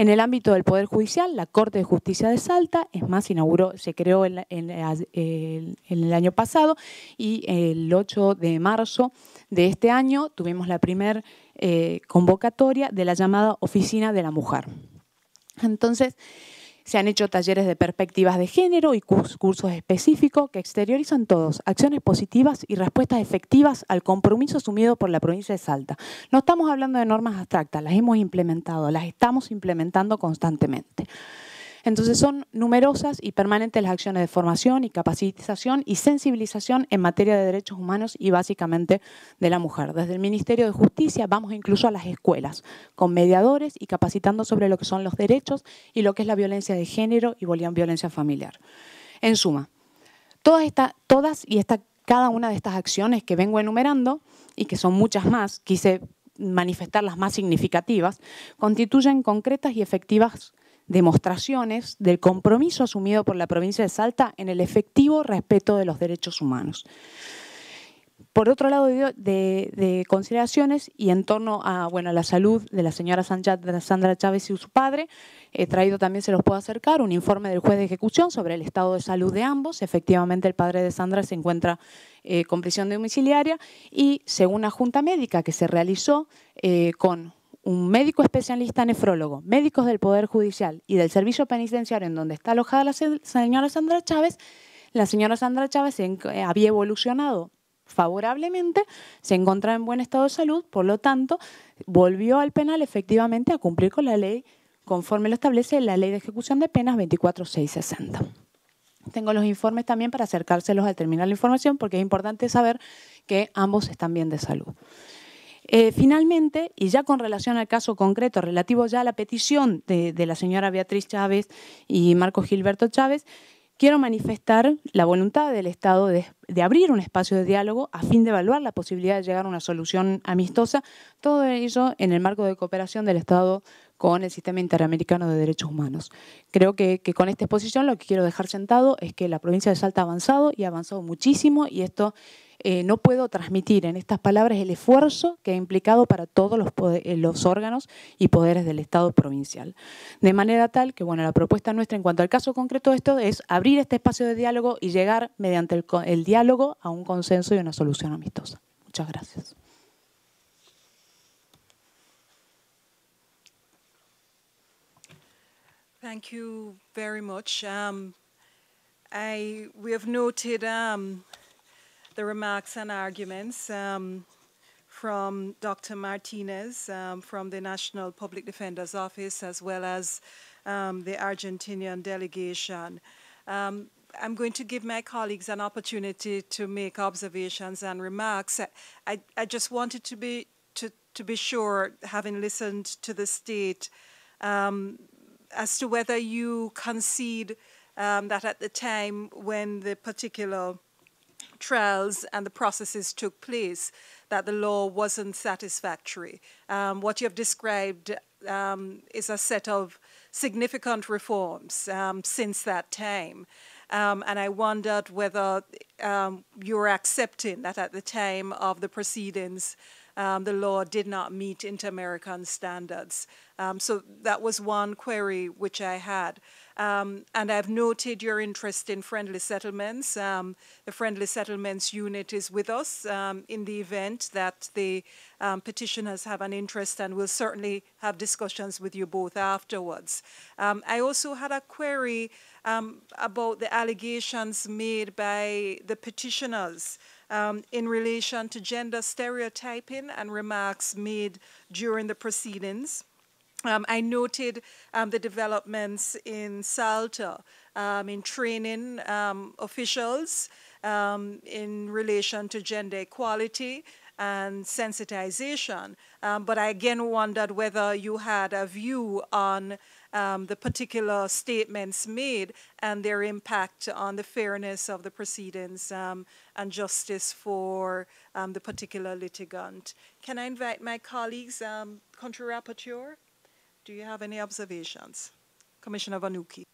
En el ámbito del Poder Judicial, la Corte de Justicia de Salta, es más, inauguró, se creó en, el año pasado y el 8 de marzo de este año tuvimos la primera eh, convocatoria de la llamada Oficina de la Mujer. Entonces, se han hecho talleres de perspectivas de género y cursos específicos que exteriorizan todos, acciones positivas y respuestas efectivas al compromiso asumido por la provincia de Salta. No estamos hablando de normas abstractas, las hemos implementado, las estamos implementando constantemente. Entonces son numerosas y permanentes las acciones de formación y capacitación y sensibilización en materia de derechos humanos y básicamente de la mujer. Desde el Ministerio de Justicia vamos incluso a las escuelas con mediadores y capacitando sobre lo que son los derechos y lo que es la violencia de género y violencia familiar. En suma, todas, esta, todas y cada una de estas acciones que vengo enumerando y que son muchas más, quise manifestar las más significativas, constituyen concretas y efectivas demostraciones del compromiso asumido por la provincia de Salta en el efectivo respeto de los derechos humanos. Por otro lado de, consideraciones y en torno a bueno, la salud de la señora Sandra Chávez y su padre, he traído también, se los puedo acercar, un informe del juez de ejecución sobre el estado de salud de ambos. Efectivamente, el padre de Sandra se encuentra eh, con prisión domiciliaria y según la junta médica que se realizó eh, con un médico especialista nefrólogo, médicos del Poder Judicial y del Servicio Penitenciario en donde está alojada la señora Sandra Chávez, la señora Sandra Chávez eh, había evolucionado favorablemente, se encontraba en buen estado de salud, por lo tanto, volvió al penal efectivamente a cumplir con la ley conforme lo establece la Ley de Ejecución de Penas 24660. Tengo los informes también para acercárselos al terminar la información porque es importante saber que ambos están bien de salud. Eh, finalmente, y ya con relación al caso concreto relativo ya a la petición de, la señora Beatriz Chávez y Marco Gilberto Chávez, quiero manifestar la voluntad del Estado de, abrir un espacio de diálogo a fin de evaluar la posibilidad de llegar a una solución amistosa, todo ello en el marco de cooperación del Estado con el Sistema Interamericano de Derechos Humanos. Creo que, que con esta exposición lo que quiero dejar sentado es que la provincia de Salta ha avanzado y ha avanzado muchísimo y esto eh, no puedo transmitir en estas palabras el esfuerzo que ha implicado para todos eh, los, órganos y poderes del Estado provincial. De manera tal que, bueno, la propuesta nuestra en cuanto al caso concreto de esto es abrir este espacio de diálogo y llegar mediante el, diálogo a un consenso y una solución amistosa. Muchas gracias. Thank you um, um, the remarks and arguments um, from Dr. Martinez um, from the National Public Defender's Office as well as um, the Argentinian delegation. Um, I'm going to give my colleagues an opportunity to make observations and remarks. I, I, I just wanted to be to, to, be sure, having listened to the state, um, as to whether you concede um, that at the time when the particular trials and the processes took place that the law wasn't satisfactory. Um, what you have described um, is a set of significant reforms um, since that time. Um, and I wondered whether um, you were accepting that at the time of the proceedings, um, the law did not meet inter American standards. so that was one query which I had. Um, and I've noted your interest in friendly settlements. Um, the friendly settlements unit is with us um, in the event that the um, petitioners have an interest, and we'll certainly have discussions with you both afterwards. Um, I also had a query um, about the allegations made by the petitioners. Um, in relation to gender stereotyping and remarks made during the proceedings. Um, I noted um, the developments in Salta, um, in training um, officials um, in relation to gender equality and sensitization. Um, but I again wondered whether you had a view on the particular statements made and their impact on the fairness of the proceedings and justice for the particular litigant. Can I invite my colleagues, um, Contra Rapporteur? Do you have any observations? Commissioner Vanuki.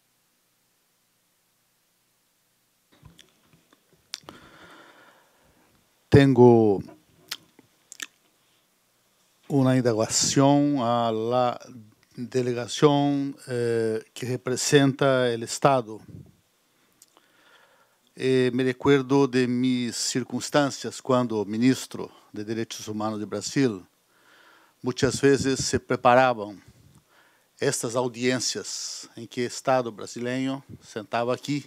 Tengo una indagación a la delegación eh, que representa el Estado. Eh, me recuerdo de mis circunstâncias quando ministro de Direitos Humanos de Brasil. Muitas vezes se preparavam estas audiências em que o Estado brasileiro sentava aqui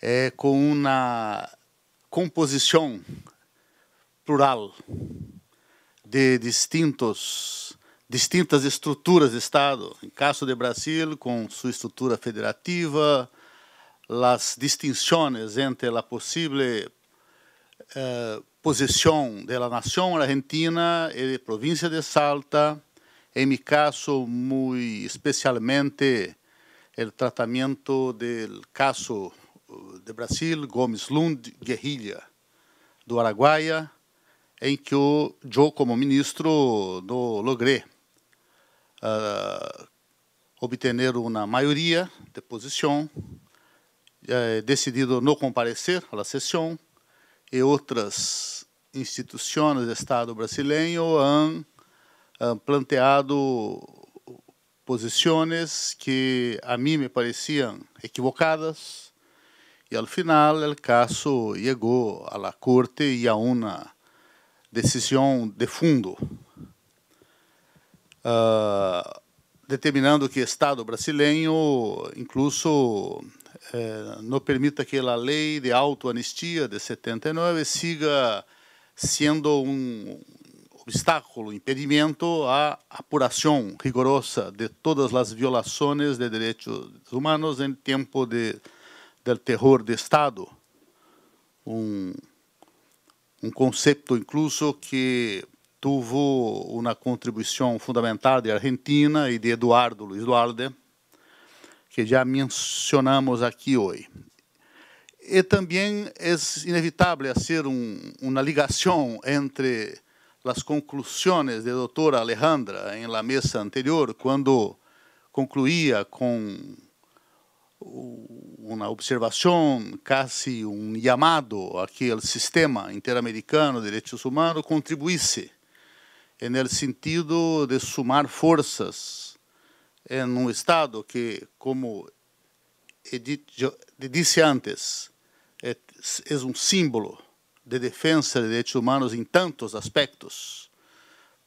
é, com uma composição plural de distintos distintas estruturas de Estado. Em caso de Brasil, com sua estrutura federativa, as distinções entre a possível eh, posição da nação argentina e de província de Salta, em mi caso, muito especialmente o tratamento do caso uh, de Brasil, Gomes Lund, guerrilha do Araguaia, em que o Joe, como ministro do logrei uh, uma maioria de posição, eh, decidido não comparecer à sessão, e outras instituições do Estado brasileiro han ah, planteado posições que a mim me pareciam equivocadas e ao final o caso chegou à corte e a uma decisão de fundo uh, determinando que o Estado brasileiro, incluso eh, não permita que a lei de autoanistia de 79 siga sendo um, obstáculo, impedimento à apuração rigorosa de todas as violações de direitos humanos em tempo de do terror de Estado, um, um conceito incluso que teve uma contribuição fundamental de Argentina e de Eduardo Luiz Duarte, que já mencionamos aqui hoje. E também é inevitável fazer um, uma ligação entre as conclusões de doutora Alejandra em la mesa anterior, quando concluía com uma observação, casi um chamado a que o sistema interamericano de direitos humanos contribuísse no sentido de sumar forças em um Estado que, como disse antes, é um símbolo de defesa de direitos humanos em tantos aspectos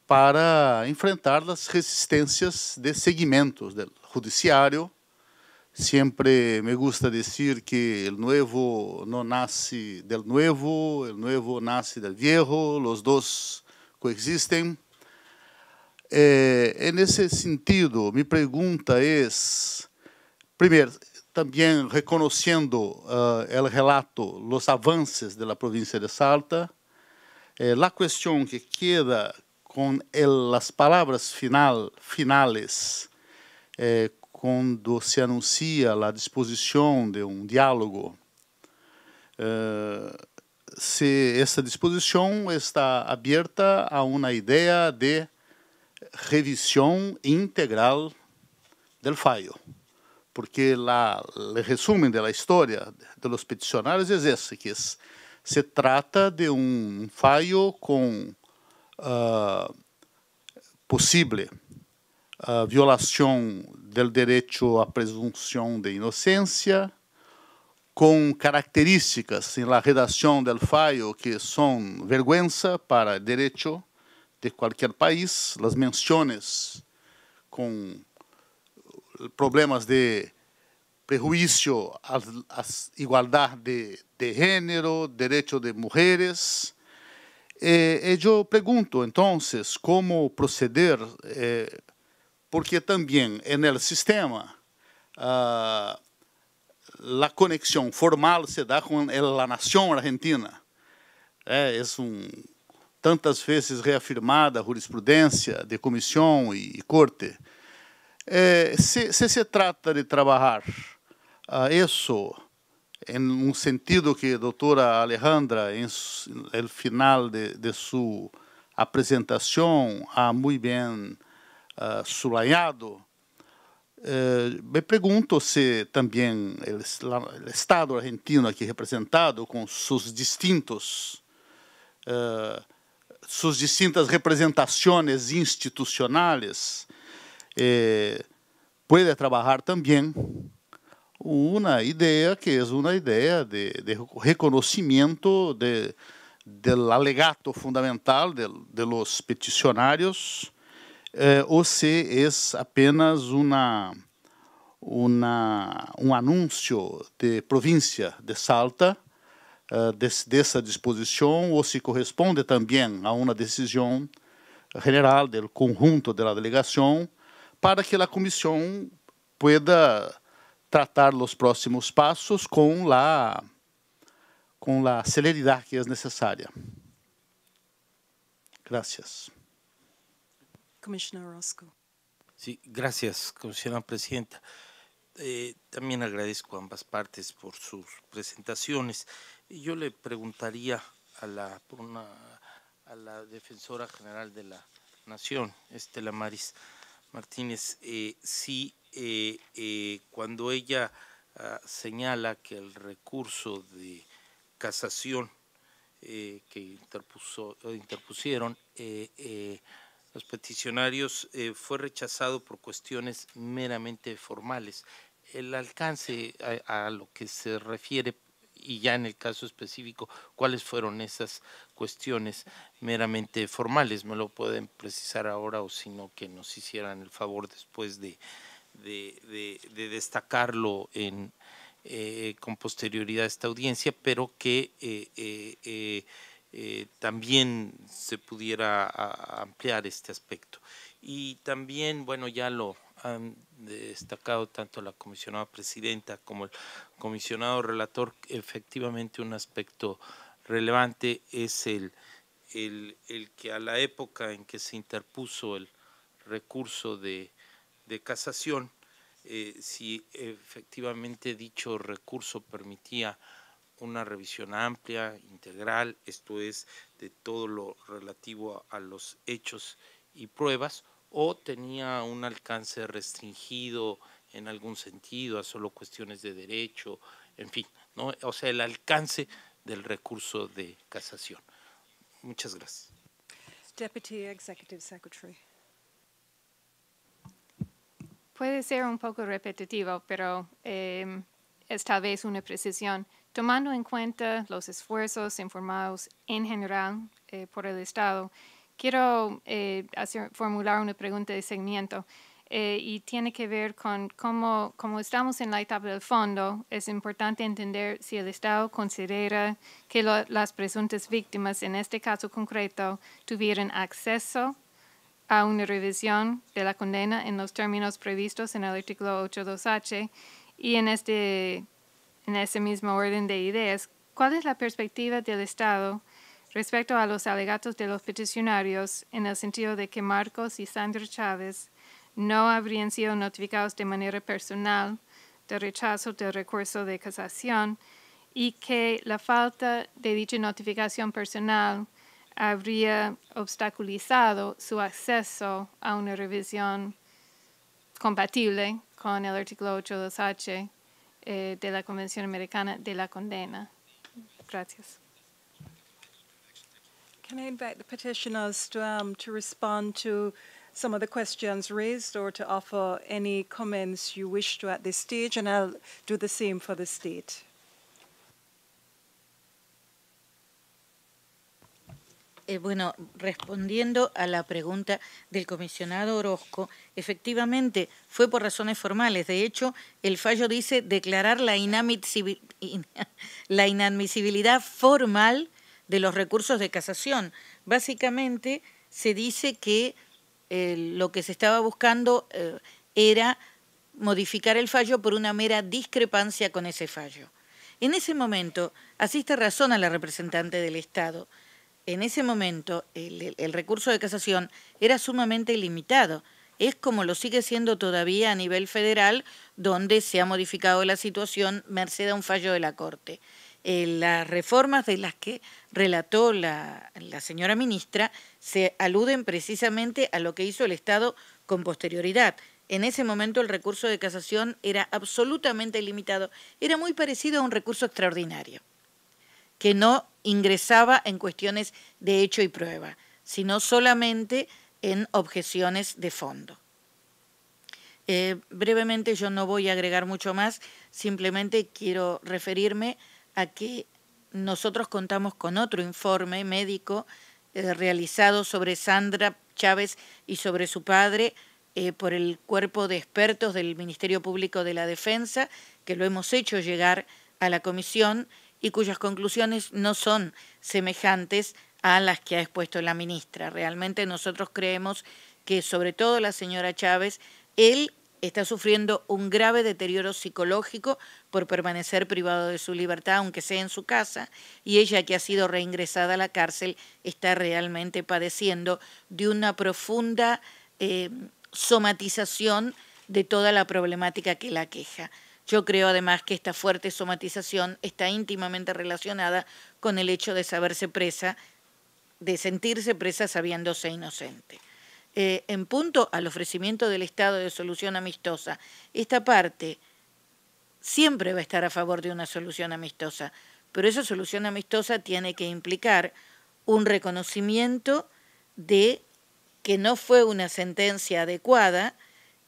para enfrentar as resistências de segmentos do judiciário. Sempre me gusta dizer que o novo não nasce do novo, o novo nasce do viejo, os dois coexistem. Eh, nesse sentido, minha pergunta é: primeiro, também reconociendo uh, eh, relato, los avances de la provincia de Salta. Eh, la cuestión que queda con as las palabras final, finales, eh, cuando se anuncia la disposición de un diálogo, eh, se essa disposição está aberta a uma ideia de revisão integral do fallo porque lá o resumo da história dos peticionários é esse, que es, se trata de um fallo com uh, possível uh, violação do direito à presunção de inocência, com características na redação do fallo que são vergonha para o direito de qualquer país, as menções com problemas de prejuicio a, a igualdad de, de, género, derecho de mujeres. Eh, eh, yo pregunto entonces cómo proceder, eh, porque también en el sistema a ah, la conexión formal se da con la nación argentina. Eh, es un, tantas veces reafirmada a jurisprudência de comissão e corte. É, se, se, se trata de trabalhar uh, isso em um sentido que a doutora Alejandra, em no final de, de sua apresentação, há muito bem uh, eh, me pergunto se também o Estado argentino aqui representado, com seus distintos, eh, suas distintas representações institucionais, eh, puede trabajar también una idea que es una idea de, de reconocimiento de, del alegato fundamental de, de los peticionarios eh, o si es apenas una, una, un anuncio de provincia de Salta eh, dessa disposição ou se corresponde também a uma decisão geral do conjunto da delegação para que la comisión pueda tratar los próximos pasos con la, con la celeridad que es necesaria. Gracias. Comisionado Roscoe. Sí, gracias, comisionada presidenta. Eh, también agradezco a ambas partes por sus presentaciones. Yo le preguntaría a la, a la defensora general de la Nación, Estela Maris, Martínez, eh, sí, eh, eh, cuando ella ah, señala que el recurso de casación que interpusieron los peticionarios fue rechazado por cuestiones meramente formales. El alcance a, a lo que se refiere y ya en el caso específico, cuáles fueron esas cuestiones meramente formales. Me lo pueden precisar ahora o sino que nos hicieran el favor después de, de, destacarlo en, eh, con posterioridad a esta audiencia, pero que eh, eh, también se pudiera ampliar este aspecto. Y también, bueno, ya lo han destacado tanto la comisionada presidenta como el comisionado relator, efectivamente un aspecto relevante es el, el, que a la época en que se interpuso el recurso de, de casación, eh, si efectivamente dicho recurso permitía una revisión amplia, integral, esto es, de todo lo relativo a, los hechos y pruebas, o tenía un alcance restringido en algún sentido a solo cuestiones de derecho, en fin, ¿no? o sea, el alcance del recurso de casación. Muchas gracias. Deputy Executive Secretary. Puede ser un poco repetitivo, pero eh, em, es tal vez una precisión. Tomando en cuenta los esfuerzos informados en general eh, por el Estado, quiero eh, hacer, formular una pregunta de seguimiento. Eh, y tiene que ver con cómo, estamos en la etapa del fondo. Es importante entender si el Estado considera que las presuntas víctimas, en este caso concreto, tuvieron acceso a una revisión de la condena en los términos previstos en el artículo 82H y en, este, en ese mismo orden de ideas, ¿cuál es la perspectiva del Estado respecto a los alegatos de los peticionarios en el sentido de que Marcos y Sandra Chávez no habrían sido notificados de manera personal de rechazo del recurso de casación y que la falta de dicha notificación personal habría obstaculizado su acceso a una revisión compatible con el artículo 8.2h eh, de la Convención Americana de la Condena. Gracias. Can I invite the petitioners to um, respond to some of the questions raised or to offer any comments you wish to at this stage, and I'll do the same for the state. Eh, bueno, respondiendo a la pregunta del comisionado Orozco, efectivamente fue por razones formales. De hecho, el fallo dice declarar la, la inadmisibilidad formal de los recursos de casación. Básicamente se dice que lo que se estaba buscando eh, era modificar el fallo por una mera discrepancia con ese fallo. En ese momento, asiste razón a la representante del Estado. En ese momento, el, el recurso de casación era sumamente limitado. Es como lo sigue siendo todavía a nivel federal, donde se ha modificado la situación merced a un fallo de la Corte. Eh, las reformas de las que relató la, señora ministra se aluden precisamente a lo que hizo el Estado con posterioridad. En ese momento el recurso de casación era absolutamente limitado, era muy parecido a un recurso extraordinario, que no ingresaba en cuestiones de hecho y prueba, sino solamente en objeciones de fondo. Eh, brevemente yo no voy a agregar mucho más, simplemente quiero referirme a que nosotros contamos con otro informe médico eh, realizado sobre Sandra Chávez y sobre su padre eh, por el cuerpo de expertos del Ministerio Público de la Defensa, que lo hemos hecho llegar a la comisión y cuyas conclusiones no son semejantes a las que ha expuesto la ministra. Realmente nosotros creemos que sobre todo la señora Chávez, él está sufriendo un grave deterioro psicológico por permanecer privado de su libertad, aunque sea en su casa, y ella que ha sido reingresada a la cárcel está realmente padeciendo de una profunda eh, somatización de toda la problemática que la queja. Yo creo además que esta fuerte somatización está íntimamente relacionada con el hecho de saberse presa, de sentirse presa sabiéndose inocente. Eh, en punto al ofrecimiento del Estado de solución amistosa. Esta parte siempre va a estar a favor de una solución amistosa, pero esa solución amistosa tiene que implicar un reconocimiento de que no fue una sentencia adecuada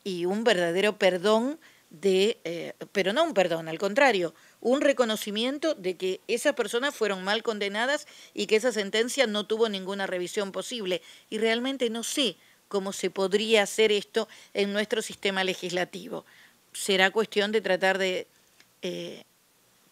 y un verdadero perdón de, eh, pero no un perdón, al contrario, un reconocimiento de que esas personas fueron mal condenadas y que esa sentencia no tuvo ninguna revisión posible. Y realmente no sé cómo se podría hacer esto en nuestro sistema legislativo. Será cuestión de tratar de eh,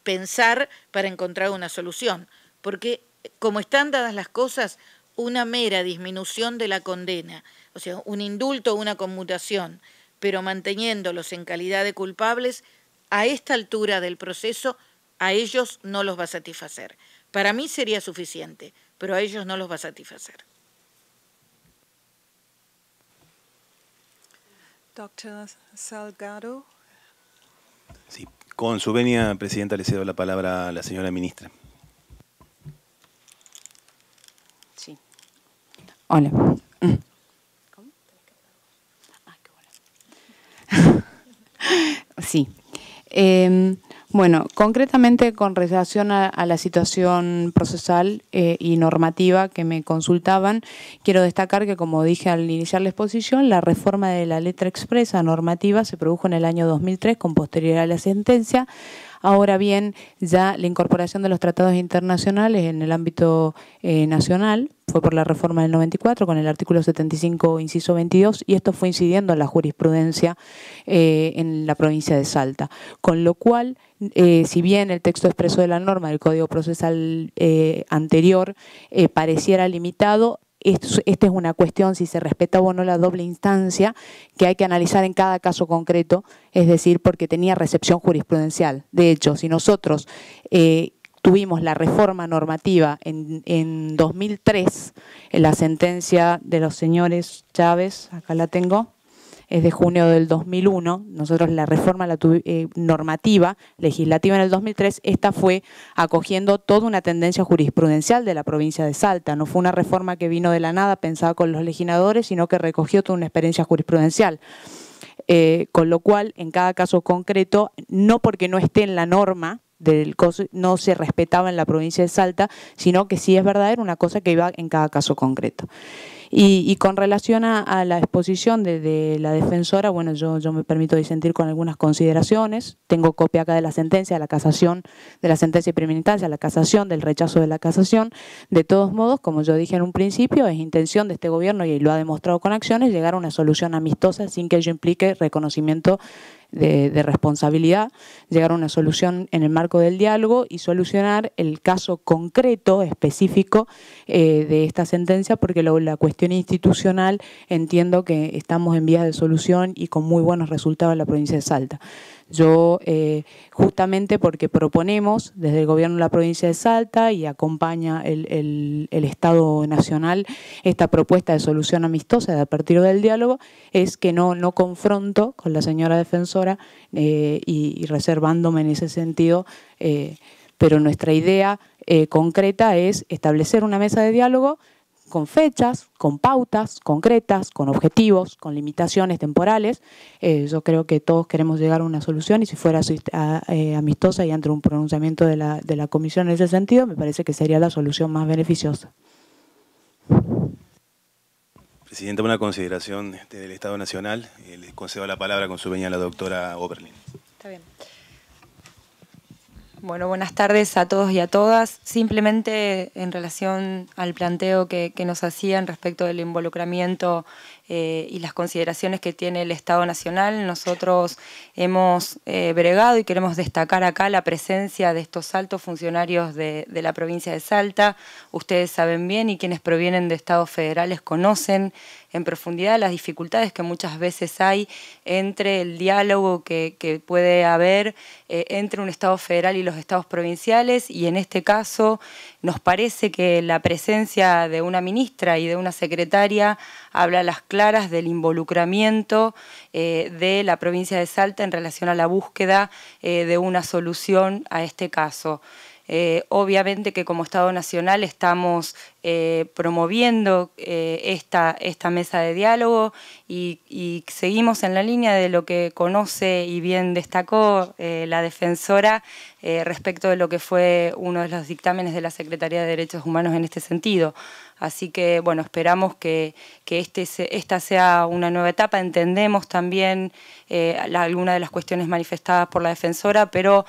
pensar para encontrar una solución, porque eh, como están dadas las cosas, una mera disminución de la condena, o sea, un indulto o una conmutación, pero manteniéndolos en calidad de culpables, a esta altura del proceso a ellos no los va a satisfacer. Para mí sería suficiente, pero a ellos no los va a satisfacer. Doctor Salgado. Sí, con su venia, Presidenta, le cedo la palabra a la señora Ministra. Sí. Hola. Ah, sí. Em, bueno, concretamente con relación a, la situación procesal eh, y normativa que me consultaban, quiero destacar que, como dije al iniciar la exposición, la reforma de la letra expresa normativa se produjo en el año 2003 con posterioridad a la sentencia Ahora bien, ya la incorporación de los tratados internacionales en el ámbito eh, nacional fue por la reforma del 94 con el artículo 75, inciso 22, y esto fue incidiendo en la jurisprudencia eh, en la provincia de Salta. Con lo cual, eh, si bien el texto expreso de la norma del Código Procesal anterior pareciera limitado, esta es una cuestión, si se respeta o no la doble instancia, que hay que analizar en cada caso concreto, es decir, porque tenía recepción jurisprudencial. De hecho, si nosotros eh, tuvimos la reforma normativa en, en 2003, en la sentencia de los señores Chávez, acá la tengo, es de junio del 2001. Nosotros la reforma la eh, normativa legislativa en el 2003, esta fue acogiendo toda una tendencia jurisprudencial de la provincia de Salta. No fue una reforma que vino de la nada pensada con los legisladores, sino que recogió toda una experiencia jurisprudencial. Eh, con lo cual, en cada caso concreto, no porque no esté en la norma, del no se respetaba en la provincia de Salta, sino que sí es verdad, era una cosa que iba en cada caso concreto. Y, con relación a, la exposición de, la defensora, bueno, yo, yo me permito disentir con algunas consideraciones. Tengo copia acá de la sentencia, de la casación, de la sentencia de instancia, la casación, del rechazo de la casación. De todos modos, como yo dije en un principio, es intención de este gobierno, y lo ha demostrado con acciones, llegar a una solución amistosa sin que ello implique reconocimiento de, responsabilidad, llegar a una solución en el marco del diálogo y solucionar el caso concreto, específico eh, de esta sentencia, porque la cuestión institucional entiendo que estamos en vías de solución y con muy buenos resultados en la provincia de Salta. Yo, eh, justamente porque proponemos desde el gobierno de la provincia de Salta y acompaña el, Estado Nacional esta propuesta de solución amistosa a partir del diálogo, es que no, no confronto con la señora defensora eh, y, reservándome en ese sentido, eh, pero nuestra idea concreta es establecer una mesa de diálogo con fechas, con pautas concretas, con objetivos, con limitaciones temporales. Eh, yo creo que todos queremos llegar a una solución y si fuera eh, amistosa y ante un pronunciamiento de la, de la comisión en ese sentido, me parece que sería la solución más beneficiosa. Presidenta, una consideración este, del Estado Nacional. Eh, le concedo la palabra con su venia a la doctora Oberlin. Está bien. Bueno, buenas tardes a todos y a todas. Simplemente en relación al planteo que, nos hacían respecto del involucramiento eh, y las consideraciones que tiene el Estado Nacional, nosotros hemos eh, bregado y queremos destacar acá la presencia de estos altos funcionarios de la provincia de Salta. Ustedes saben bien y quienes provienen de estados federales conocen en profundidad las dificultades que muchas veces hay entre el diálogo que, puede haber eh, entre un Estado federal y los Estados provinciales y en este caso nos parece que la presencia de una ministra y de una secretaria habla a las claras del involucramiento eh, de la provincia de Salta en relación a la búsqueda eh, de una solución a este caso. obviamente que como Estado Nacional estamos eh, promoviendo eh, esta, esta, mesa de diálogo y, seguimos en la línea de lo que conoce y bien destacó eh, la defensora respecto de lo que fue uno de los dictámenes de la Secretaría de Derechos Humanos en este sentido. Así que, bueno, esperamos que, este, esta sea una nueva etapa. Entendemos también eh, algunas de las cuestiones manifestadas por la defensora, pero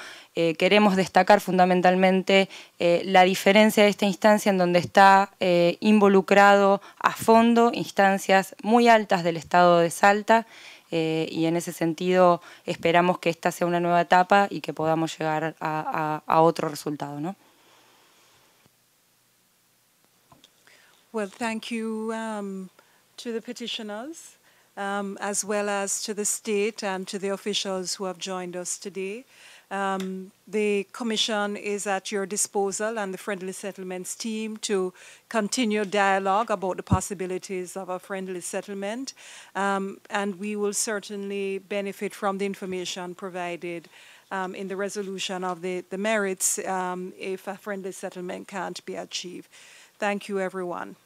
queremos destacar fundamentalmente la diferencia de esta instancia en donde está eh, involucrado a fondo instancias muy altas del Estado de Salta eh, y en ese sentido esperamos que esta sea una nueva etapa y que podamos llegar a, otro resultado. ¿no? Well, thank you um, to the petitioners, um, as well as to the state and to the officials who have joined us today. Um, the Commission is at your disposal and the Friendly Settlements team to continue dialogue about the possibilities of a friendly settlement. Um, and we will certainly benefit from the information provided um, in the resolution of the, the merits um, if a friendly settlement can't be achieved. Thank you, everyone.